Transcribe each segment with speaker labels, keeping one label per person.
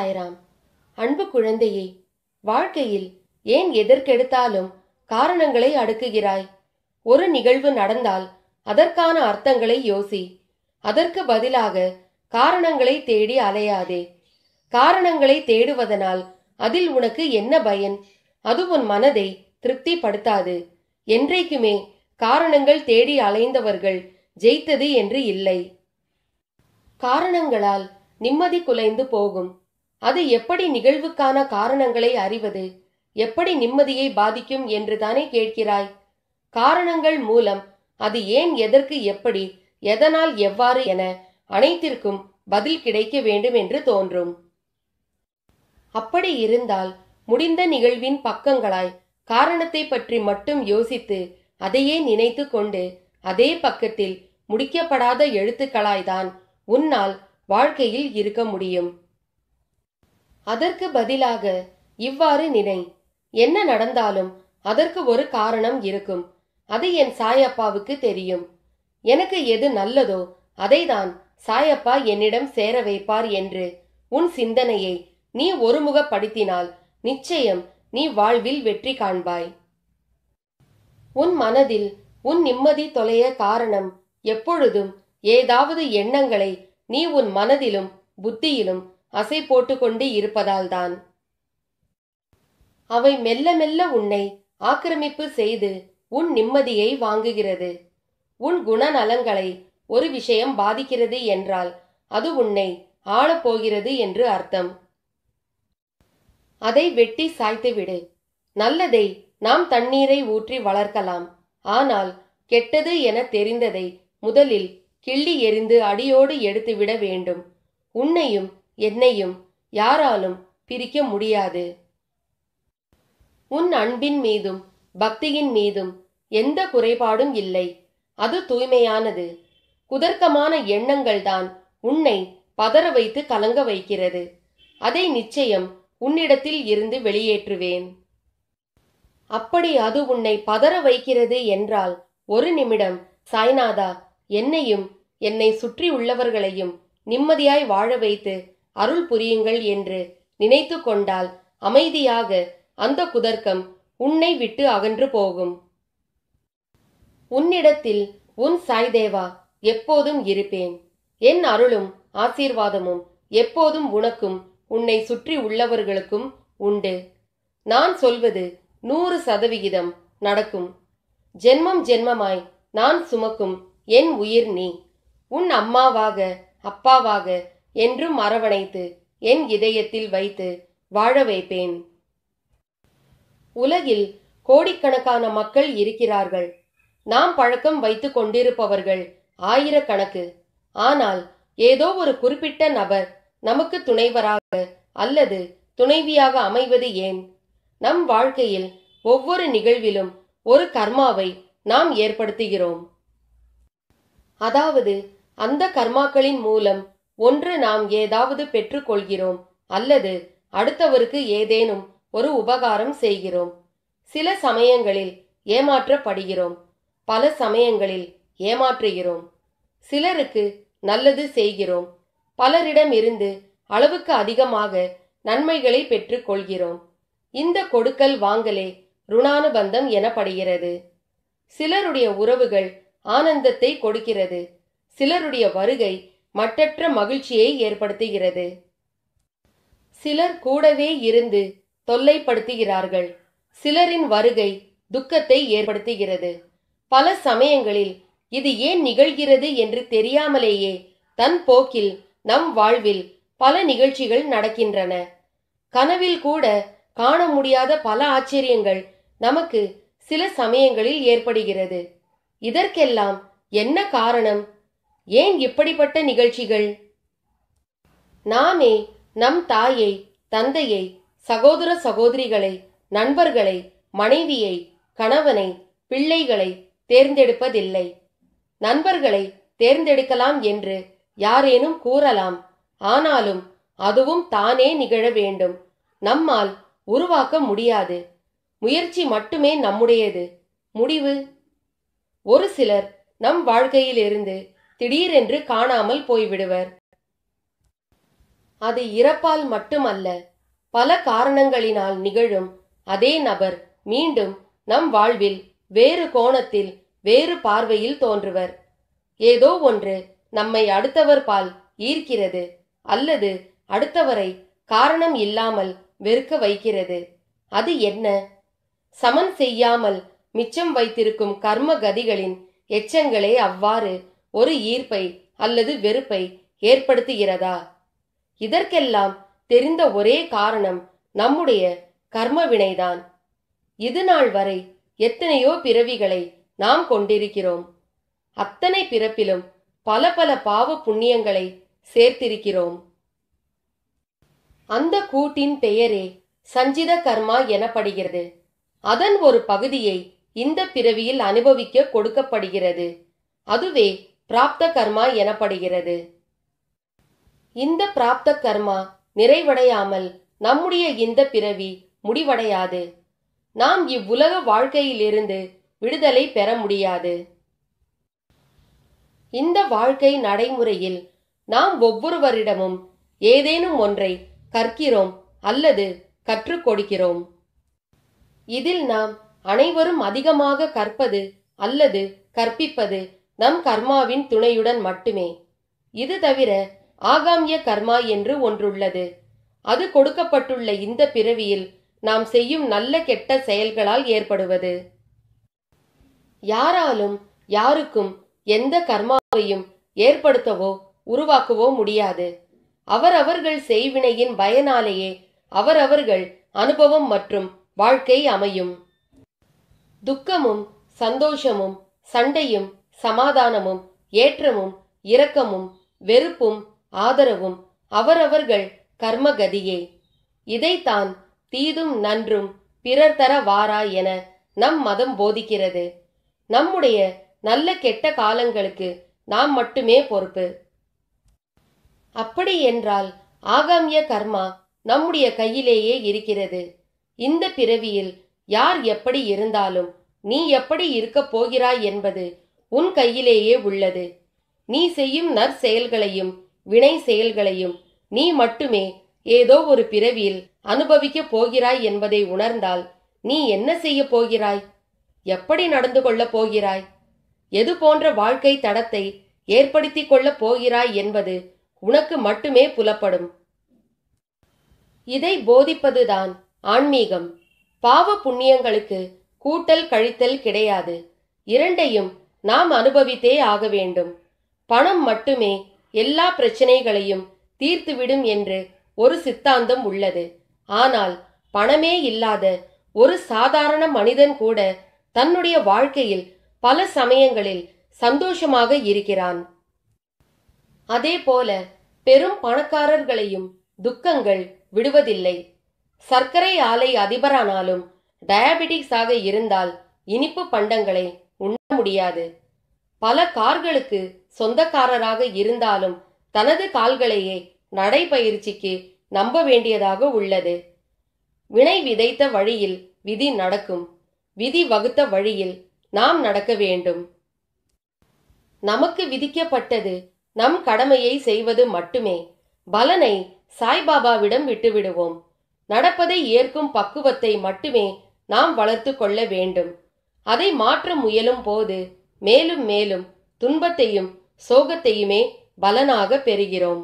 Speaker 1: சாய்ராம் அன்பு குழந்தையே வாழ்க்கையில் ஏன் எதற்கெடுத்தாலும் காரணங்களை அடுக்குகிறாய் ஒரு நிகழ்வு நடந்தால் அதற்கான அர்த்தங்களை யோசி அதற்கு பதிலாக காரணங்களை தேடி அலையாதே காரணங்களை தேடுவதனால் அதில் உனக்கு என்ன பயன் அது உன் மனதை திருப்திப்படுத்தாது என்றைக்குமே காரணங்கள் தேடி அலைந்தவர்கள் ஜெயித்தது என்று இல்லை காரணங்களால் நிம்மதி குலைந்து போகும் அது எப்படி நிகழ்வுக்கான காரணங்களை அறிவது எப்படி நிம்மதியை பாதிக்கும் என்று தானே கேட்கிறாய் காரணங்கள் மூலம் அது ஏன் எதற்கு எப்படி எதனால் எவ்வாறு என அனைத்திற்கும் பதில் கிடைக்க வேண்டும் என்று தோன்றும் அப்படி இருந்தால் முடிந்த நிகழ்வின் பக்கங்களாய் காரணத்தை பற்றி மட்டும் யோசித்து அதையே நினைத்து கொண்டு அதே பக்கத்தில் முடிக்கப்படாத எழுத்துக்களாய்தான் உன்னால் வாழ்க்கையில் இருக்க முடியும் அதற்கு பதிலாக இவ்வாறு நினை என்ன நடந்தாலும் அதற்கு ஒரு காரணம் இருக்கும் அது என் சாயப்பாவுக்கு தெரியும் எனக்கு எது நல்லதோ அதைதான் சாயப்பா என்னிடம் சேர வைப்பார் என்று உன் சிந்தனையை நீ ஒருமுகப்படுத்தினால் நிச்சயம் நீ வாழ்வில் வெற்றி காண்பாய் உன் மனதில் உன் நிம்மதி தொலைய காரணம் எப்பொழுதும் ஏதாவது எண்ணங்களை நீ உன் மனதிலும் புத்தியிலும் அசை போட்டுக்கொண்டு இருப்பதால்தான் அவை மெல்ல மெல்ல உன்னை ஆக்கிரமிப்பு செய்து உன் நிம்மதியை வாங்குகிறது உன் குணநலங்களை ஒரு விஷயம் பாதிக்கிறது என்றால் அது உன்னை ஆளப்போகிறது என்று அர்த்தம் அதை வெட்டி சாய்த்துவிடு நல்லதை நாம் தண்ணீரை ஊற்றி வளர்க்கலாம் ஆனால் கெட்டது என தெரிந்ததை முதலில் கிள்ளி எறிந்து அடியோடு எடுத்துவிட வேண்டும் உன்னையும் என்னையும் யாராலும் பிரிக்க முடியாது உன் அன்பின் மீதும் பக்தியின் மீதும் எந்த குறைபாடும் இல்லை அது தூய்மையானது குதர்க்கமான எண்ணங்கள்தான் உன்னை பதற வைத்து கலங்க வைக்கிறது அதை நிச்சயம் உன்னிடத்தில் இருந்து வெளியேற்றுவேன் அப்படி அது உன்னை பதற வைக்கிறது என்றால் ஒரு நிமிடம் சாய்நாதா என்னையும் என்னை சுற்றி உள்ளவர்களையும் நிம்மதியாய் வாழ வைத்து அருள் புரியுங்கள் என்று நினைத்து கொண்டால் அமைதியாக அந்த குதர்க்கம் உன்னை விட்டு அகன்று போகும் உன்னிடத்தில் உன் சாய்தேவா எப்போதும் இருப்பேன் என் அருளும் ஆசீர்வாதமும் எப்போதும் உனக்கும் உன்னை சுற்றி உள்ளவர்களுக்கும் உண்டு நான் சொல்வது நூறு சதவிகிதம் நடக்கும் ஜென்மம் ஜென்மமாய் நான் சுமக்கும் என் உயிர் நீ உன் அம்மாவாக அப்பாவாக என்றும் அரவணைத்து என் இதயத்தில் வைத்து வாழ வைப்பேன் உலகில் கோடிக்கணக்கான மக்கள் இருக்கிறார்கள் நாம் பழக்கம் வைத்துக் கொண்டிருப்பவர்கள் ஆயிரக்கணக்கு ஆனால் ஏதோ ஒரு குறிப்பிட்ட நபர் நமக்கு துணைவராக அல்லது துணைவியாக அமைவது ஏன் நம் வாழ்க்கையில் ஒவ்வொரு நிகழ்விலும் ஒரு கர்மாவை நாம் ஏற்படுத்துகிறோம் அதாவது அந்த கர்மாக்களின் மூலம் ஒன்று நாம் ஏதாவது பெற்றுக்கொள்கிறோம் அல்லது அடுத்தவருக்கு ஏதேனும் ஒரு உபகாரம் செய்கிறோம் சில சமயங்களில் ஏமாற்றப்படுகிறோம் பல சமயங்களில் ஏமாற்றுகிறோம் சிலருக்கு நல்லது செய்கிறோம் பலரிடம் இருந்து அளவுக்கு அதிகமாக நன்மைகளை பெற்றுக்கொள்கிறோம் இந்த கொடுக்கல் வாங்கலே ருணானுபந்தம் எனப்படுகிறது சிலருடைய உறவுகள் ஆனந்தத்தை கொடுக்கிறது சிலருடைய வருகை மட்டற்ற மகிழ்ச்சியை ஏற்படுத்துகிறது சிலர் கூடவே இருந்து தொல்லைப்படுத்துகிறார்கள் சிலரின் வருகை துக்கத்தை ஏற்படுத்துகிறது பல சமயங்களில் இது ஏன் நிகழ்கிறது என்று தெரியாமலேயே தன் போக்கில் நம் வாழ்வில் பல நிகழ்ச்சிகள் நடக்கின்றன கனவில் கூட காண முடியாத பல ஆச்சரியங்கள் நமக்கு சில சமயங்களில் ஏற்படுகிறது இதற்கெல்லாம் என்ன காரணம் ஏன் இப்படிப்பட்ட நிகழ்ச்சிகள் நாமே நம் தாயை தந்தையை சகோதர சகோதரிகளை நண்பர்களை மனைவியை கணவனை பிள்ளைகளை தேர்ந்தெடுப்பதில்லை நண்பர்களை தேர்ந்தெடுக்கலாம் என்று யாரேனும் கூறலாம் ஆனாலும் அதுவும் தானே நிகழ வேண்டும் நம்மால் உருவாக்க முடியாது முயற்சி மட்டுமே நம்முடையது முடிவு ஒரு சிலர் நம் வாழ்க்கையிலிருந்து திடீரென்று காணாமல் போய்விடுவர் அது இறப்பால் மட்டுமல்ல பல காரணங்களினால் நிகழும் அதே நபர் மீண்டும் நம் வாழ்வில் வேறு கோணத்தில் வேறு பார்வையில் தோன்றுவர் ஏதோ ஒன்று நம்மை அடுத்தவர் பால் ஈர்க்கிறது அல்லது அடுத்தவரை காரணம் இல்லாமல் வெறுக்க வைக்கிறது அது என்ன சமன் செய்யாமல் மிச்சம் வைத்திருக்கும் கர்ம கதிகளின் எச்சங்களே அவ்வாறு ஒரு ஈர்ப்பை அல்லது வெறுப்பை ஏற்படுத்துகிறதா இதற்கெல்லாம் தெரிந்த ஒரே காரணம் நம்முடைய கர்ம வினைதான் இது நாள் வரை எத்தனையோ பிறவிகளை நாம் கொண்டிருக்கிறோம் அத்தனை பிறப்பிலும் பல பல பாவ புண்ணியங்களை சேர்த்திருக்கிறோம் அந்த கூட்டின் பெயரே சஞ்சித கர்மா எனப்படுகிறது அதன் ஒரு பகுதியை இந்த பிறவியில் அனுபவிக்க கொடுக்கப்படுகிறது அதுவே பிராப்த கர்மா எனப்படுகிறது இந்த பிராப்த கர்மா நிறைவடையாமல் நம்முடைய இந்த பிறவி முடிவடையாது நாம் இவ்வுலக வாழ்க்கையிலிருந்து விடுதலை பெற முடியாது இந்த வாழ்க்கை நடைமுறையில் நாம் ஒவ்வொருவரிடமும் ஏதேனும் ஒன்றை கற்கிறோம் அல்லது கற்றுக் கொடுக்கிறோம் இதில் நாம் அனைவரும் அதிகமாக கற்பது அல்லது கற்பிப்பது நம் கர்மாவின் துணையுடன் மட்டுமே இது தவிர ஆகாமிய கர்மா என்று ஒன்றுள்ளது அது கொடுக்கப்பட்டுள்ள இந்த பிறவியில் நாம் செய்யும் நல்ல கெட்ட செயல்களால் ஏற்படுவது யாராலும் யாருக்கும் எந்த கர்மாவையும் ஏற்படுத்தவோ உருவாக்கவோ முடியாது அவரவர்கள் செய்வினையின் பயனாலேயே அவரவர்கள் அனுபவம் மற்றும் வாழ்க்கை அமையும் துக்கமும் சந்தோஷமும் சண்டையும் சமாதானமும் ஏற்றமும் இரக்கமும் வெறுப்பும் ஆதரவும் அவரவர்கள் கர்மகதியே இதைத்தான் தீதும் நன்றும் பிறர் தர வாரா என நம் மதம் போதிக்கிறது நம்முடைய நல்ல கெட்ட காலங்களுக்கு நாம் மட்டுமே பொறுப்பு அப்படி என்றால் ஆகாமிய கர்மா நம்முடைய கையிலேயே இருக்கிறது இந்த பிறவியில் யார் எப்படி இருந்தாலும் நீ எப்படி இருக்கப் போகிறாய் என்பது உன் கையிலேயே உள்ளது நீ செய்யும் நற்செயல்களையும் வினை செயல்களையும் நீ மட்டுமே ஏதோ ஒரு பிறவியில் அனுபவிக்கப் போகிறாய் என்பதை உணர்ந்தால் நீ என்ன செய்யப் போகிறாய் எப்படி நடந்து கொள்ளப் போகிறாய் எது போன்ற வாழ்க்கை தடத்தை ஏற்படுத்தி கொள்ளப் போகிறாய் என்பது உனக்கு மட்டுமே புலப்படும் இதை போதிப்பதுதான் ஆன்மீகம் பாவ புண்ணியங்களுக்கு கூட்டல் கழித்தல் கிடையாது இரண்டையும் நாம் அனுபவித்தே ஆக வேண்டும் பணம் மட்டுமே எல்லா பிரச்சனைகளையும் தீர்த்துவிடும் என்று ஒரு சித்தாந்தம் உள்ளது ஆனால் பணமே இல்லாத ஒரு சாதாரண மனிதன் கூட தன்னுடைய வாழ்க்கையில் பல சமயங்களில் சந்தோஷமாக இருக்கிறான் அதேபோல பெரும் பணக்காரர்களையும் துக்கங்கள் விடுவதில்லை சர்க்கரை ஆலை அதிபரானாலும் டயாபெட்டிக்ஸாக இருந்தால் இனிப்பு பண்டங்களை முடியாது பல கார்களுக்கு சொந்தக்காரராக இருந்தாலும் தனது கால்களையே நடைபயிற்சிக்கு நம்ப வேண்டியதாக உள்ளது வினை விதைத்த வழியில் விதி நடக்கும் விதி வகுத்த வழியில் நாம் நடக்க வேண்டும் நமக்கு விதிக்கப்பட்டது நம் கடமையை செய்வது மட்டுமே பலனை சாய்பாபாவிடம் விட்டுவிடுவோம் நடப்பதை ஏற்கும் பக்குவத்தை மட்டுமே நாம் வளர்த்து கொள்ள வேண்டும் அதை மாற்ற முயலும் போது மேலும் மேலும் துன்பத்தையும் சோகத்தையுமே பலனாக பெறுகிறோம்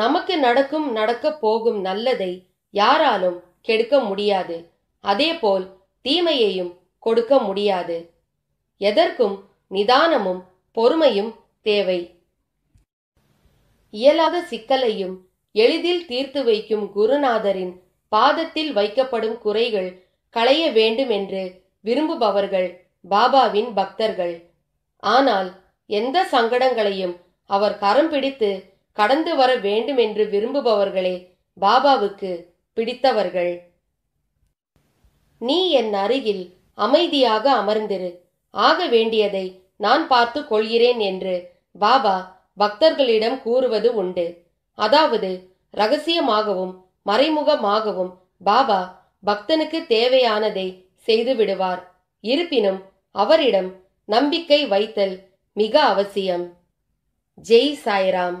Speaker 1: நமக்கு நடக்கும் நடக்கப் போகும் நல்லதை யாராலும் கெடுக்க முடியாது அதேபோல் தீமையையும் கொடுக்க முடியாது எதற்கும் நிதானமும் பொறுமையும் தேவை இயலாத சிக்கலையும் எளிதில் தீர்த்து வைக்கும் குருநாதரின் பாதத்தில் வைக்கப்படும் குறைகள் களைய வேண்டும் என்று விரும்புபவர்கள் பாபாவின் பக்தர்கள் ஆனால் எந்த சங்கடங்களையும் அவர் கரம் பிடித்து கடந்து வர வேண்டும் என்று விரும்புபவர்களே பாபாவுக்கு பிடித்தவர்கள் நீ என் அருகில் அமைதியாக அமர்ந்திரு ஆக வேண்டியதை நான் பார்த்து கொள்கிறேன் என்று பாபா பக்தர்களிடம் கூறுவது உண்டு அதாவது ரகசியமாகவும் மறைமுகமாகவும் பாபா பக்தனுக்கு தேவையானதை செய்து விடுவார் இருப்பினும் அவரிடம் நம்பிக்கை வைத்தல் மிக அவசியம் ஜெய் சாய்ராம்